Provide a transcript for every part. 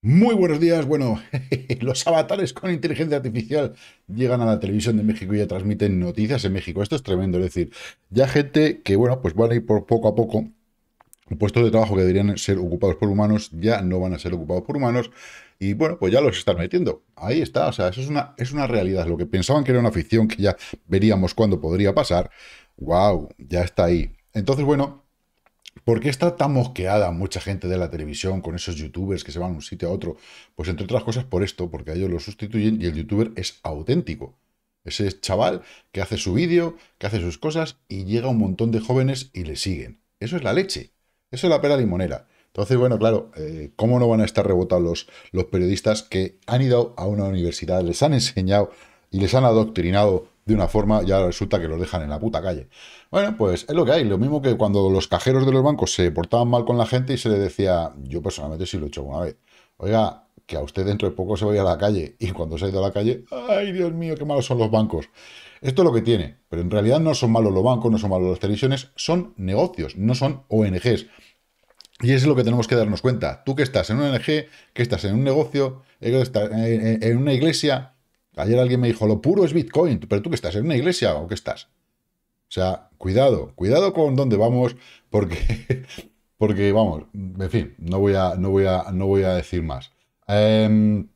Muy buenos días. Bueno, los avatares con inteligencia artificial llegan a la televisión de México y ya transmiten noticias en México. Esto es tremendo. Es decir, ya gente que, bueno, pues van a ir por poco a poco. Puestos de trabajo que deberían ser ocupados por humanos ya no van a ser ocupados por humanos. Y bueno, pues ya los están metiendo. Ahí está. O sea, eso es una, es una realidad. Lo que pensaban que era una ficción que ya veríamos cuándo podría pasar. ¡Wow! Ya está ahí. Entonces, bueno, ¿Por qué está tan mosqueada mucha gente de la televisión con esos youtubers que se van de un sitio a otro? Pues entre otras cosas por esto, porque a ellos lo sustituyen y el youtuber es auténtico. Ese chaval que hace su vídeo, que hace sus cosas y llega un montón de jóvenes y le siguen. Eso es la leche. Eso es la pera limonera. Entonces, bueno, claro, eh, ¿cómo no van a estar rebotados los, los periodistas que han ido a una universidad, les han enseñado y les han adoctrinado de una forma, ya resulta que los dejan en la puta calle. Bueno, pues es lo que hay. Lo mismo que cuando los cajeros de los bancos se portaban mal con la gente y se le decía, yo personalmente sí lo he hecho una vez, oiga, que a usted dentro de poco se va a la calle y cuando se ha ido a la calle, ay Dios mío, qué malos son los bancos. Esto es lo que tiene, pero en realidad no son malos los bancos, no son malos las televisiones, son negocios, no son ONGs. Y eso es lo que tenemos que darnos cuenta. Tú que estás en una ONG, que estás en un negocio, eh, en una iglesia, Ayer alguien me dijo, lo puro es Bitcoin, pero tú que estás en una iglesia o qué estás. O sea, cuidado, cuidado con dónde vamos, porque, porque vamos, en fin, no voy a, no voy a, no voy a decir más. Em,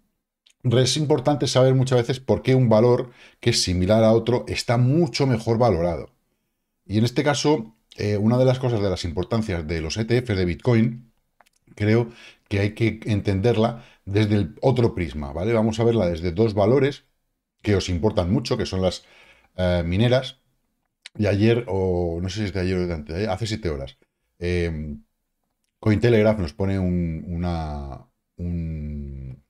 es importante saber muchas veces por qué un valor que es similar a otro está mucho mejor valorado. Y en este caso, eh, una de las cosas de las importancias de los ETFs de Bitcoin, creo que hay que entenderla desde el otro prisma, ¿vale? Vamos a verla desde dos valores que os importan mucho, que son las eh, mineras. Y ayer, o no sé si es de ayer o de antes, eh, hace siete horas, em, Cointelegraph nos pone un, una, un,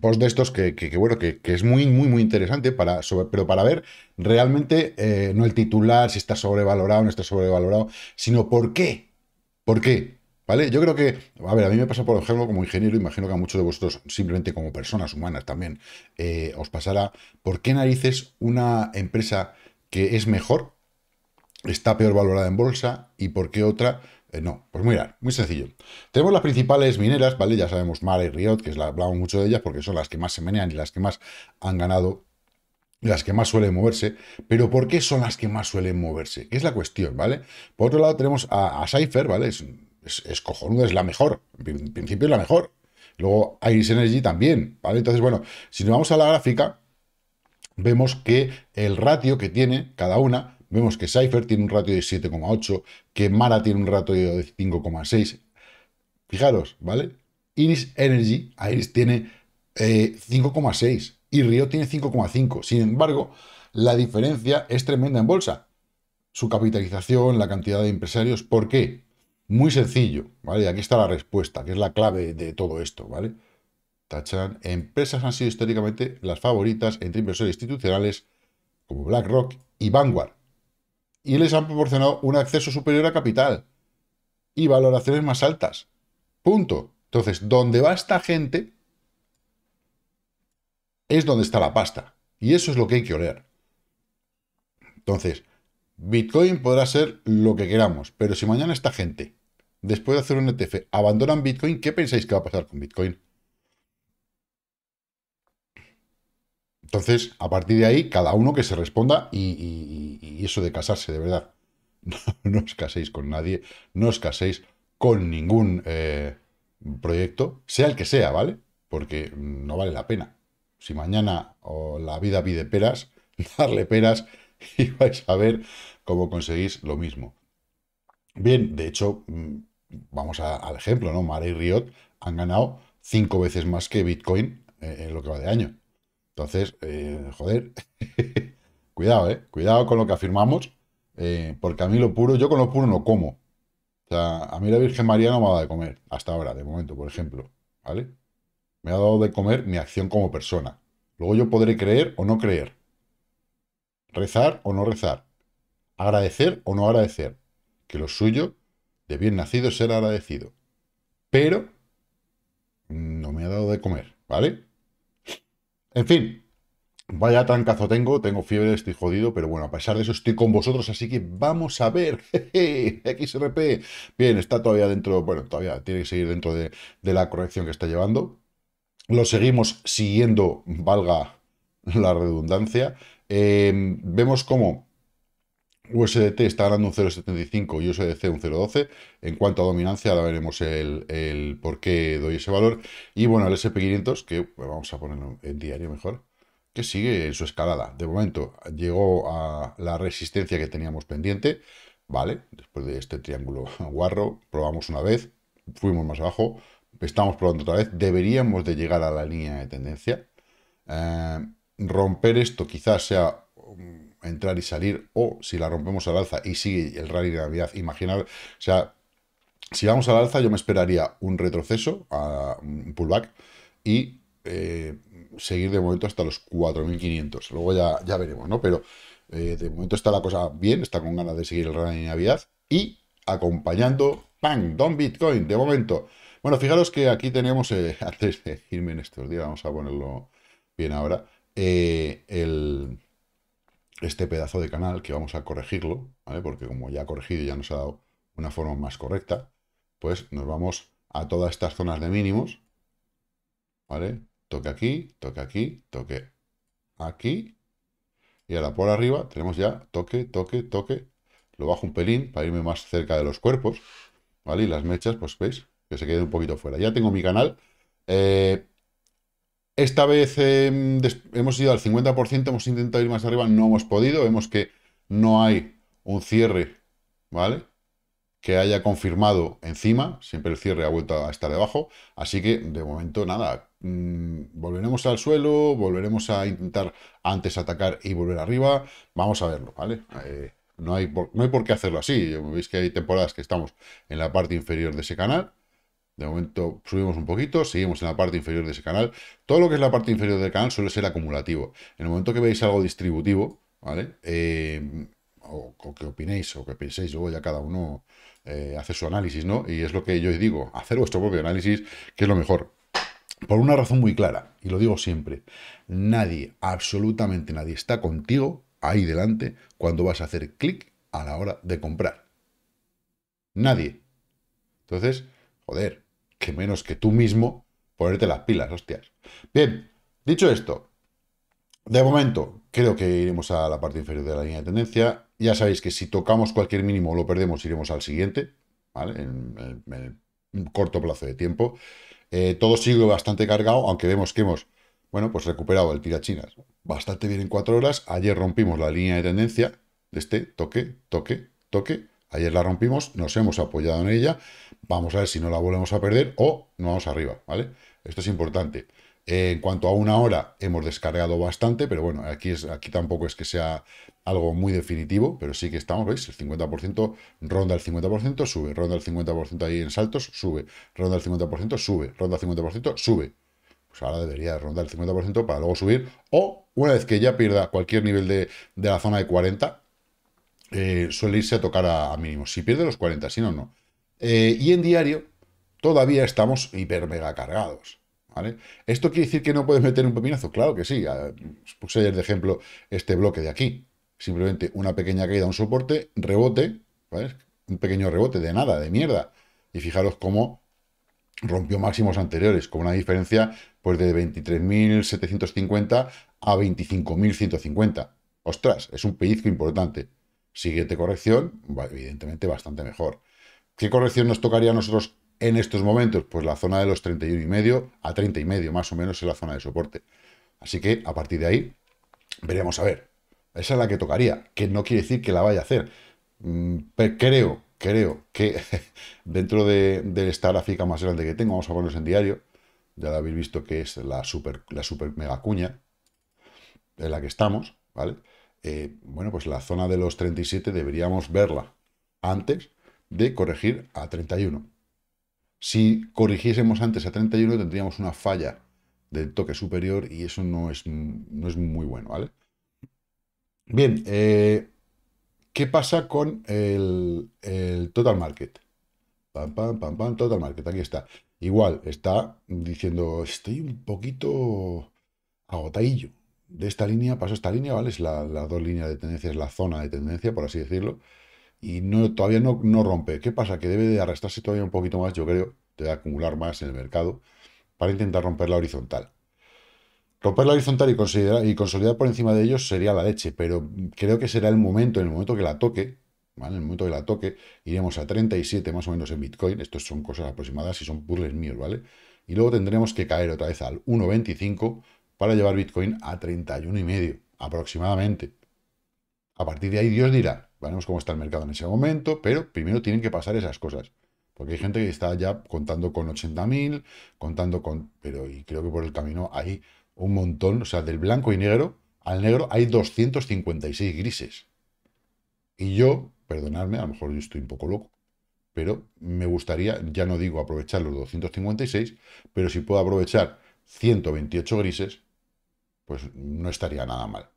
post de estos que, bueno, que, es muy, muy, muy interesante, para, pero para ver realmente eh, no el titular, si está sobrevalorado, no está sobrevalorado, sino por qué. ¿Por qué? ¿Vale? Yo creo que, a ver, a mí me pasa, por ejemplo, como ingeniero, imagino que a muchos de vosotros, simplemente como personas humanas también, eh, os pasará, ¿por qué narices una empresa que es mejor está peor valorada en bolsa y por qué otra eh, no, pues mirad, muy sencillo. Tenemos las principales mineras, ¿vale? Ya sabemos Mara y Riot, que es hablamos mucho de ellas porque son las que más se menean y las que más han ganado, las que más suelen moverse. Pero ¿por qué son las que más suelen moverse? es la cuestión, ¿vale? Por otro lado tenemos a, Cypher, ¿vale? es, es cojonuda, es la mejor. En principio es la mejor. Luego Iris Energy también, ¿vale? Entonces, bueno, si nos vamos a la gráfica, vemos que el ratio que tiene cada una, vemos que Cypher tiene un ratio de 7,8, que Mara tiene un ratio de 5,6. Fijaros, ¿vale? Iris Energy, Iris tiene 5,6 eh, y Río tiene 5,5. Sin embargo, la diferencia es tremenda en bolsa. Su capitalización, la cantidad de empresarios, ¿por qué? Muy sencillo, ¿vale? Y aquí está la respuesta, que es la clave de todo esto, ¿vale? Tachan, empresas han sido históricamente las favoritas entre inversores institucionales como BlackRock y Vanguard, y les han proporcionado un acceso superior a capital y valoraciones más altas. Punto. Entonces, donde va esta gente es donde está la pasta. Y eso es lo que hay que oler. Entonces, Bitcoin podrá ser lo que queramos, pero si mañana esta gente después de hacer un ETF, abandonan Bitcoin, ¿qué pensáis que va a pasar con Bitcoin? Entonces, a partir de ahí, cada uno que se responda y, eso de casarse, de verdad. No, os caséis con nadie, no os caséis con ningún eh, proyecto, sea el que sea, ¿vale? Porque no vale la pena. Si mañana la vida pide peras, darle peras y vais a ver cómo conseguís lo mismo. Bien, de hecho, mm, vamos al ejemplo, ¿no? Mara y Riot han ganado cinco veces más que Bitcoin eh, en lo que va de año. Entonces, eh, joder, cuidado, ¿eh? Cuidado con lo que afirmamos, eh, porque a mí lo puro, yo con lo puro no como. O sea, a mí la Virgen María no me ha dado de comer, hasta ahora, de momento, por ejemplo, ¿vale? Me ha dado de comer mi acción como persona. Luego yo podré creer o no creer. Rezar o no rezar. Agradecer o no agradecer. Que lo suyo de bien nacido ser agradecido. Pero no me ha dado de comer, ¿vale? En fin, vaya trancazo tengo, tengo fiebre, estoy jodido, pero bueno, a pesar de eso estoy con vosotros, así que vamos a ver. XRP, bien, está todavía dentro, bueno, todavía tiene que seguir dentro de, la corrección que está llevando. Lo seguimos siguiendo, valga la redundancia. Eh, vemos cómo USDT está ganando un 0,75 y USDC un 0,12. En cuanto a dominancia, ahora veremos el, por qué doy ese valor. Y bueno, el SP500, que pues, vamos a ponerlo en diario mejor, que sigue en su escalada. De momento llegó a la resistencia que teníamos pendiente, ¿vale? Después de este triángulo guarro, probamos una vez, fuimos más abajo, estamos probando otra vez. Deberíamos de llegar a la línea de tendencia. Eh, romper esto quizás sea entrar y salir, o si la rompemos al alza y sigue el rally de Navidad, imaginar, o sea, si vamos al alza yo me esperaría un retroceso, a un pullback, y eh, seguir de momento hasta los 4.500, luego ya, ya veremos, ¿no? Pero eh, de momento está la cosa bien, está con ganas de seguir el rally de Navidad, y acompañando, ¡pam!, Don Bitcoin, de momento. Bueno, fijaros que aquí tenemos, eh, antes de irme en estos días, vamos a ponerlo bien ahora, el este pedazo de canal, que vamos a corregirlo, ¿vale? porque como ya ha corregido y ya nos ha dado una forma más correcta, pues nos vamos a todas estas zonas de mínimos, ¿vale? Toque aquí, toque aquí, toque aquí, y ahora por arriba tenemos ya toque, toque, toque, lo bajo un pelín para irme más cerca de los cuerpos, ¿vale? Y las mechas, pues veis, que se quede un poquito fuera. Ya tengo mi canal, eh, esta vez em, hemos ido al 50%, hemos intentado ir más arriba, no hemos podido. Vemos que no hay un cierre, ¿vale? Que haya confirmado encima. Siempre el cierre ha vuelto a estar debajo. Así que, de momento, nada. Mm, volveremos al suelo, volveremos a intentar antes atacar y volver arriba. Vamos a verlo, ¿vale? Eh, no, hay no hay por qué hacerlo así. Veis que hay temporadas que estamos en la parte inferior de ese canal de momento subimos un poquito, seguimos en la parte inferior de ese canal. Todo lo que es la parte inferior del canal suele ser acumulativo. En el momento que veis algo distributivo, ¿vale? Eh, o, o, que opinéis o que penséis, luego ya cada uno eh, hace su análisis, ¿no? Y es lo que yo os digo, hacer vuestro propio análisis, que es lo mejor. Por una razón muy clara, y lo digo siempre, nadie, absolutamente nadie, está contigo ahí delante cuando vas a hacer clic a la hora de comprar. Nadie. Entonces, joder, que menos que tú mismo ponerte las pilas, hostias. Bien, dicho esto, de momento creo que iremos a la parte inferior de la línea de tendencia. Ya sabéis que si tocamos cualquier mínimo lo perdemos, iremos al siguiente, ¿vale? En, un corto plazo de tiempo. Eh, todo sigue bastante cargado, aunque vemos que hemos, bueno, pues recuperado el tirachinas bastante bien en cuatro horas. Ayer rompimos la línea de tendencia de este toque, toque, toque. Ayer la rompimos, nos hemos apoyado en ella. Vamos a ver si no la volvemos a perder o no vamos arriba, ¿vale? Esto es importante. en cuanto a una hora, hemos descargado bastante, pero bueno, aquí, es, aquí tampoco es que sea algo muy definitivo, pero sí que estamos, ¿veis? El 50% ronda el 50%, sube, ronda el 50% ahí en saltos, sube, ronda el 50%, sube, ronda el 50%, sube. Pues ahora debería rondar el 50% para luego subir, o una vez que ya pierda cualquier nivel de, la zona de 40, eh, suele irse a tocar a, mínimo. Si pierde los 40, si no, no. Eh, y en diario todavía estamos hiper mega cargados. ¿Esto quiere decir que no puedes meter un pepinazo? Claro que sí. Puse de ejemplo este bloque de aquí. Simplemente una pequeña caída, un soporte, rebote, un pequeño rebote de nada, de mierda. Y fijaros cómo rompió máximos anteriores, con una diferencia pues, de 23.750 a 25.150. Ostras, es un pellizco importante. Siguiente corrección, evidentemente bastante mejor. ¿Qué corrección nos tocaría a nosotros en estos momentos? Pues la zona de los 31 y medio a 30 y medio, más o menos, es la zona de soporte. Así que a partir de ahí, veremos a ver. Esa es la que tocaría, que no quiere decir que la vaya a hacer. Mm, Pero creo, creo que dentro de, esta gráfica más grande que tengo, vamos a ponernos en diario, ya la habéis visto que es la super, la super mega cuña en la que estamos, ¿vale? Eh, bueno, pues la zona de los 37 deberíamos verla antes de corregir a 31. Si corrigiésemos antes a 31 tendríamos una falla del toque superior y eso no es, no es muy bueno, ¿vale? Bien, eh, ¿qué pasa con el, total market? Pam, pam, pam, pam, total market, aquí está. Igual, está diciendo, estoy un poquito agotadillo. De esta línea paso esta línea, ¿vale? Es la, la dos líneas de tendencia, es la zona de tendencia, por así decirlo y todavía no, rompe. ¿Qué pasa? Que debe de arrastrarse todavía un poquito más, yo creo, de acumular más en el mercado para intentar romper la horizontal. Romper la horizontal y, y consolidar por encima de ellos sería la leche, pero creo que será el momento, en el momento que la toque, ¿vale? En el momento que la toque, iremos a 37 más o menos en Bitcoin, Estos son cosas aproximadas y son puzzles míos, ¿vale? Y luego tendremos que caer otra vez al 1.25 para llevar Bitcoin a 31,5 aproximadamente. A partir de ahí Dios dirá, Veremos cómo está el mercado en ese momento, pero primero tienen que pasar esas cosas. Porque hay gente que está ya contando con 80.000, contando con... Pero y creo que por el camino hay un montón, o sea, del blanco y negro al negro hay 256 grises. Y yo, perdonadme, a lo mejor yo estoy un poco loco, pero me gustaría, ya no digo aprovechar los 256, pero si puedo aprovechar 128 grises, pues no estaría nada mal.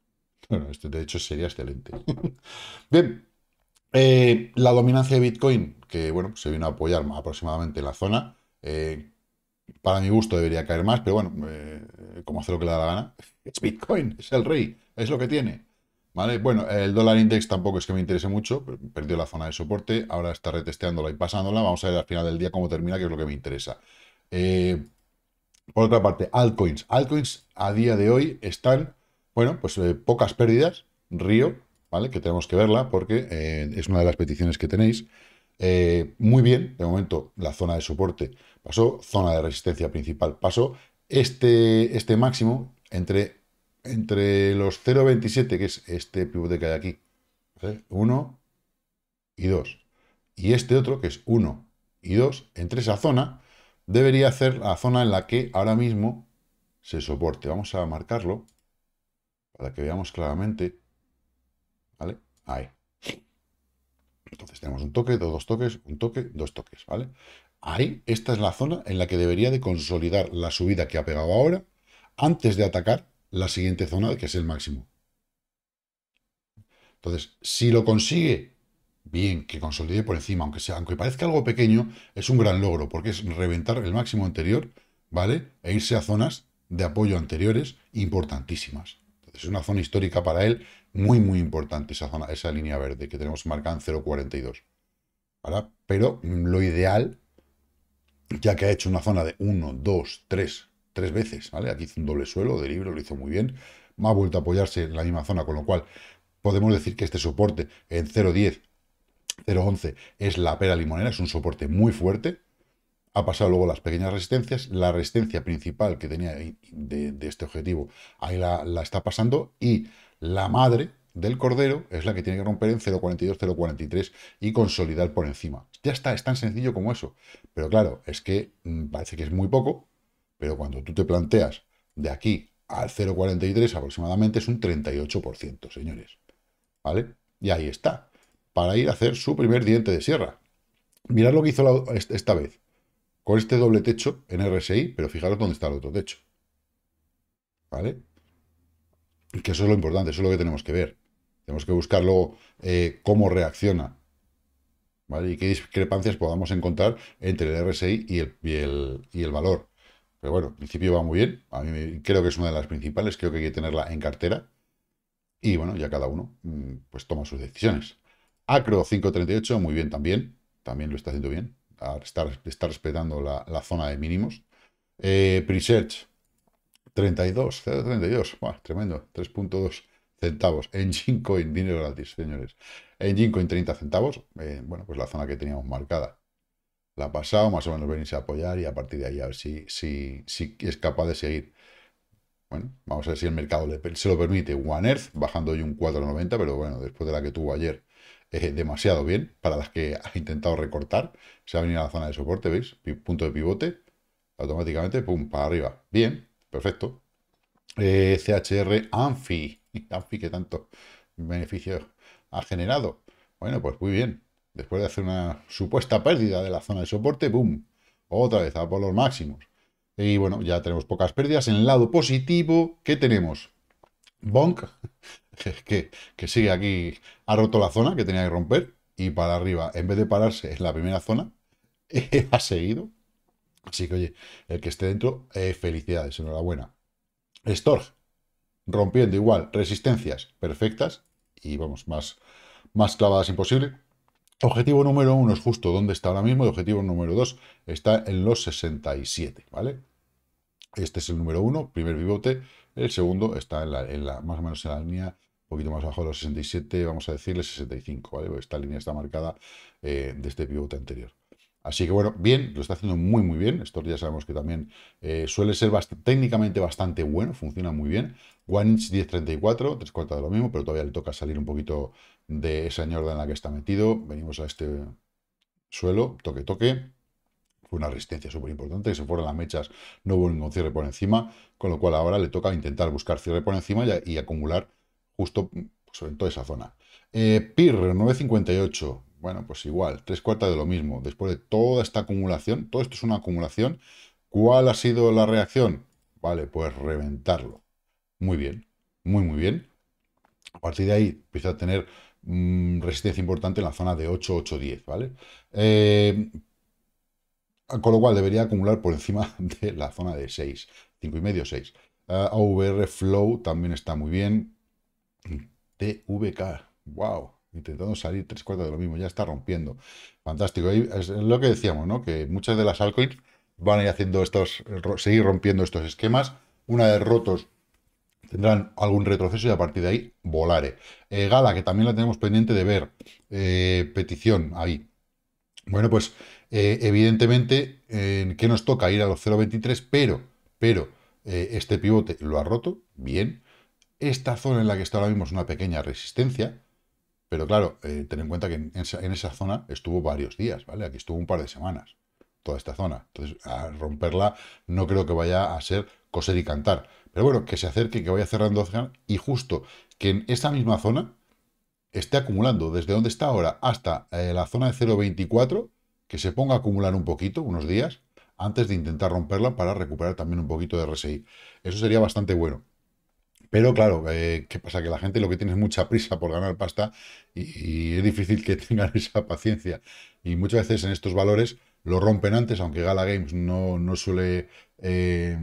Bueno, este de hecho sería excelente. Bien, eh, la dominancia de Bitcoin, que bueno, se vino a apoyar más aproximadamente en la zona. Eh, para mi gusto debería caer más, pero bueno, eh, como hace lo que le da la gana, es Bitcoin, es el rey, es lo que tiene. ¿Vale? Bueno, el dólar index tampoco es que me interese mucho, perdió la zona de soporte, ahora está retesteándola y pasándola, vamos a ver al final del día cómo termina, que es lo que me interesa. por otra parte, altcoins. Altcoins a día de hoy están bueno, pues eh, pocas pérdidas, Río, ¿vale? Que tenemos que verla porque eh, es una de las peticiones que tenéis. Eh, muy bien, de momento la zona de soporte pasó, zona de resistencia principal pasó. Este, este máximo entre, entre los 0,27, que es este pivote que hay aquí, 1 y 2, y este otro, que es 1 y 2, entre esa zona, debería ser la zona en la que ahora mismo se soporte. Vamos a marcarlo para que veamos claramente, ¿vale? Ahí. Entonces tenemos un toque, dos, toques, un toque, dos toques, ¿vale? Ahí, esta es la zona en la que debería de consolidar la subida que ha pegado ahora, antes de atacar la siguiente zona, que es el máximo. Entonces, si lo consigue, bien, que consolide por encima, aunque sea, aunque parezca algo pequeño, es un gran logro, porque es reventar el máximo anterior, ¿vale? E irse a zonas de apoyo anteriores importantísimas. Es una zona histórica para él muy, muy importante, esa, zona, esa línea verde que tenemos marcada en 0,42. Pero lo ideal, ya que ha hecho una zona de 1, 2, 3, tres veces, ¿vale? Aquí hizo un doble suelo de libro, lo hizo muy bien. Ha vuelto a apoyarse en la misma zona, con lo cual podemos decir que este soporte en 0,10, 0,11 es la pera limonera, es un soporte muy fuerte, ha pasado luego las pequeñas resistencias, la resistencia principal que tenía de, de este objetivo, ahí la, está pasando, y la madre del cordero es la que tiene que romper en 0.42, 0.43 y consolidar por encima. Ya está, es tan sencillo como eso. Pero claro, es que mm, parece que es muy poco, pero cuando tú te planteas de aquí al 0.43 aproximadamente es un 38%, señores. ¿Vale? Y ahí está, para ir a hacer su primer diente de sierra. Mirad lo que hizo esta vez con este doble techo en RSI, pero fijaros dónde está el otro techo. ¿Vale? Y que eso es lo importante, eso es lo que tenemos que ver. Tenemos que buscar luego eh, cómo reacciona. ¿Vale? Y qué discrepancias podamos encontrar entre el RSI y el, y el valor. Pero bueno, en principio va muy bien. A mí creo que es una de las principales, creo que hay que tenerla en cartera. Y bueno, ya cada uno mm, pues toma sus decisiones. Acro 538, muy bien también. También lo está haciendo bien estar, está respetando la, zona de mínimos. Eh, Presearch, 32, 32, tremendo, 3.2 centavos. en Engine Coin, dinero gratis, señores. en Engine en 30 centavos. Eh, bueno, pues la zona que teníamos marcada. La ha pasado, más o menos venirse a apoyar y a partir de ahí a ver si, si, si es capaz de seguir. Bueno, vamos a ver si el mercado le, se lo permite. One Earth bajando hoy un 4,90, pero bueno, después de la que tuvo ayer eh, demasiado bien para las que ha intentado recortar. Se ha venido a la zona de soporte, ¿veis? punto de pivote, automáticamente, pum, para arriba. Bien, perfecto. Eh, CHR Anfi, Anfi que tanto beneficio ha generado. Bueno, pues muy bien. Después de hacer una supuesta pérdida de la zona de soporte, ¡boom! Otra vez a por los máximos. Y bueno, ya tenemos pocas pérdidas. En el lado positivo, ¿qué tenemos? Bonk que, que sigue aquí, ha roto la zona que tenía que romper y para arriba, en vez de pararse en la primera zona, eh, ha seguido. Así que, oye, el que esté dentro, eh, felicidades, enhorabuena. Storg, rompiendo igual, resistencias perfectas y vamos, más, más clavadas imposible. Objetivo número uno es justo donde está ahora mismo y objetivo número dos está en los 67, ¿vale? Este es el número uno, primer pivote. El segundo está en la, más o menos en la línea poquito más bajo de los 67, vamos a decirle 65, ¿vale? esta línea está marcada eh, de este pivote anterior. Así que bueno, bien, lo está haciendo muy muy bien. Esto ya sabemos que también eh, suele ser técnicamente bastante bueno, funciona muy bien. One inch 1034, tres cuartas de lo mismo, pero todavía le toca salir un poquito de esa ñorda en la que está metido. Venimos a este suelo, toque toque. Fue una resistencia súper importante, que se fueron las mechas, no hubo ningún cierre por encima, con lo cual ahora le toca intentar buscar cierre por encima y acumular justo sobre pues, en toda esa zona. Eh, PIR 958, bueno, pues igual, tres cuartas de lo mismo. Después de toda esta acumulación, todo esto es una acumulación, ¿cuál ha sido la reacción? Vale, pues reventarlo. Muy bien, muy, muy bien. A partir de ahí empieza a tener mm, resistencia importante en la zona de 8, 8, 10, ¿vale? Eh, con lo cual debería acumular por encima de la zona de 6, 5,5, 6. Uh, AVR Flow también está muy bien, TVK. ¡Wow! Intentando salir tres cuartos de lo mismo, ya está rompiendo. Fantástico. es lo que decíamos, ¿no? Que muchas de las altcoins van a ir haciendo estos, seguir rompiendo estos esquemas. Una vez rotos, tendrán algún retroceso y a partir de ahí volare. Eh, Gala, que también la tenemos pendiente de ver. Eh, petición ahí. Bueno, pues eh, evidentemente, que nos toca? Ir a los 0.23, pero, pero este pivote lo ha roto, bien, esta zona en la que está ahora mismo es una pequeña resistencia, pero claro, eh, ten en cuenta que en esa, zona estuvo varios días, ¿vale? Aquí estuvo un par de semanas, toda esta zona. Entonces, a romperla no creo que vaya a ser coser y cantar. Pero bueno, que se acerque, que vaya cerrando y justo que en esa misma zona esté acumulando desde donde está ahora hasta eh, la zona de 0.24, que se ponga a acumular un poquito, unos días, antes de intentar romperla para recuperar también un poquito de RSI. Eso sería bastante bueno. Pero claro, eh, ¿qué pasa? Que la gente lo que tiene es mucha prisa por ganar pasta y, es difícil que tengan esa paciencia. Y muchas veces en estos valores lo rompen antes, aunque Gala Games no, no suele eh,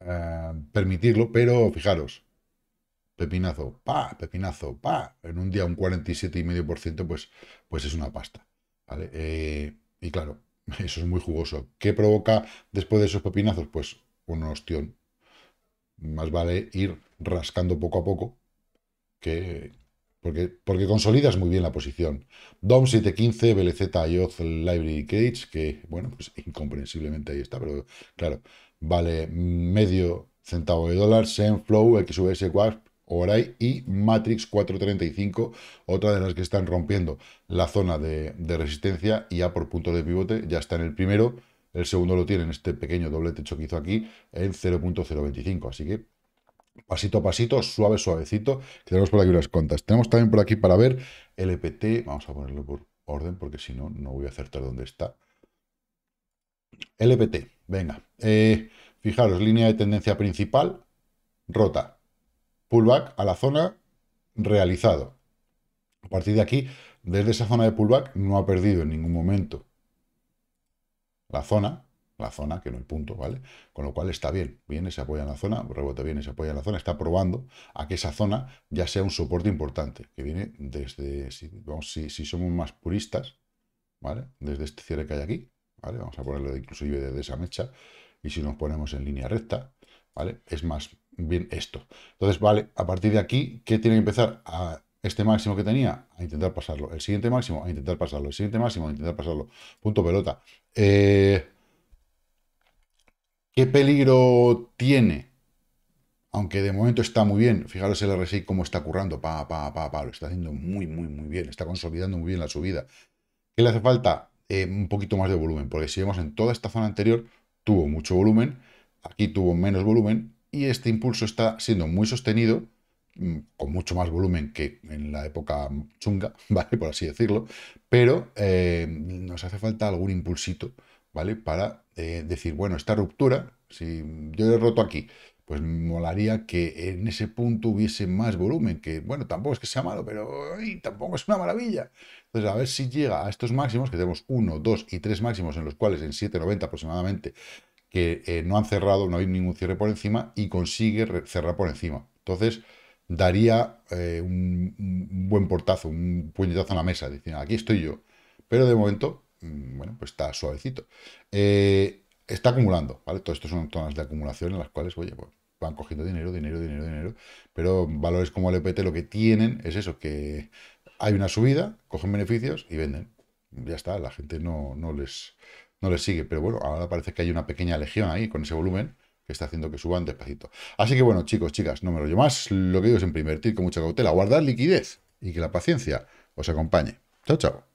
eh, permitirlo, pero fijaros, pepinazo, pa, pepinazo, pa, en un día un 47,5%, pues, pues es una pasta. y claro, eso es muy jugoso. ¿Qué provoca después de esos pepinazos? Pues una ostión más vale ir rascando poco a poco que... Porque, porque consolidas muy bien la posición. DOM 715, BLZ, IOZ, Library Cage, que, bueno, pues incomprensiblemente ahí está, pero claro, vale medio centavo de dólar, Senflow, XVS Wasp, Orai y Matrix 435, otra de las que están rompiendo la zona de, de, resistencia y ya por punto de pivote, ya está en el primero, el segundo lo tiene en este pequeño doble techo que hizo aquí en 0.025. Así que pasito a pasito, suave, suavecito. Tenemos por aquí unas contas. Tenemos también por aquí para ver LPT. Vamos a ponerlo por orden porque si no, no voy a acertar dónde está. LPT, venga. Eh, fijaros, línea de tendencia principal, rota. Pullback a la zona realizado. A partir de aquí, desde esa zona de pullback, no ha perdido en ningún momento la zona, la zona, que no el punto, ¿vale? Con lo cual está bien, viene, se apoya en la zona, rebota, viene, se apoya en la zona, está probando a que esa zona ya sea un soporte importante, que viene desde, si, vamos, si, somos más puristas, ¿vale? Desde este cierre que hay aquí, ¿vale? Vamos a ponerlo inclusive desde esa mecha, y si nos ponemos en línea recta, ¿vale? Es más bien esto. Entonces, vale, a partir de aquí, ¿qué tiene que empezar a este máximo que tenía, a intentar pasarlo. El siguiente máximo, a intentar pasarlo. El siguiente máximo, a intentar pasarlo. Punto pelota. Eh, ¿Qué peligro tiene? Aunque de momento está muy bien. Fijaros el RSI cómo está currando. Pa, pa, pa, pa. Lo está haciendo muy, muy, muy bien. Está consolidando muy bien la subida. ¿Qué le hace falta? Eh, un poquito más de volumen. Porque si vemos en toda esta zona anterior, tuvo mucho volumen. Aquí tuvo menos volumen. Y este impulso está siendo muy sostenido Mm, con mucho más volumen que en la época chunga, ¿vale? Por así decirlo, pero eh, nos hace falta algún impulsito, ¿vale? Para eh, decir, bueno, esta ruptura, si yo he roto aquí, pues molaría que en ese punto hubiese más volumen, que bueno, tampoco es que sea malo, pero tampoco es una maravilla. Entonces, a ver si llega a estos máximos, que tenemos uno, dos y tres máximos, en los cuales en 7,90 aproximadamente, que eh, no han cerrado, no hay ningún cierre por encima, y consigue cerrar por encima. Entonces, daría eh, un, buen portazo, un puñetazo a la mesa, diciendo, aquí estoy yo. Pero de momento, mm, bueno, pues está suavecito. Eh, está acumulando, ¿vale? Todo esto son zonas de acumulación en las cuales, oye, pues van cogiendo dinero, dinero, dinero, dinero. Pero valores como el EPT lo que tienen es eso, que hay una subida, cogen beneficios y venden. Ya está, la gente no, les, no les sigue. Pero bueno, ahora parece que hay una pequeña legión ahí con ese volumen que está haciendo que suban despacito. Así que bueno, chicos, chicas, no me rollo más. Lo que digo es invertir con mucha cautela, guardar liquidez y que la paciencia os acompañe. Chao, chao.